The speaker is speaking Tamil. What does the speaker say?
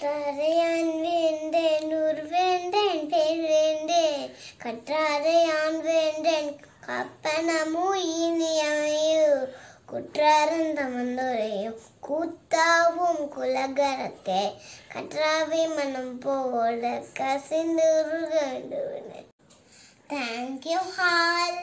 கற்றாதையான் வேண்டேன் நூறு வேண்டேன் பேர் வேண்டேன் கற்றாதையான் வேண்டேன் கப்பனமு இனியமையு குற்றந்தமந்தோரையும் கூத்தாவும் குலகரத்தை கற்றாவை மனம் போல கசிந்து உருக வேண்டும் தேங்க்யூ ஹால்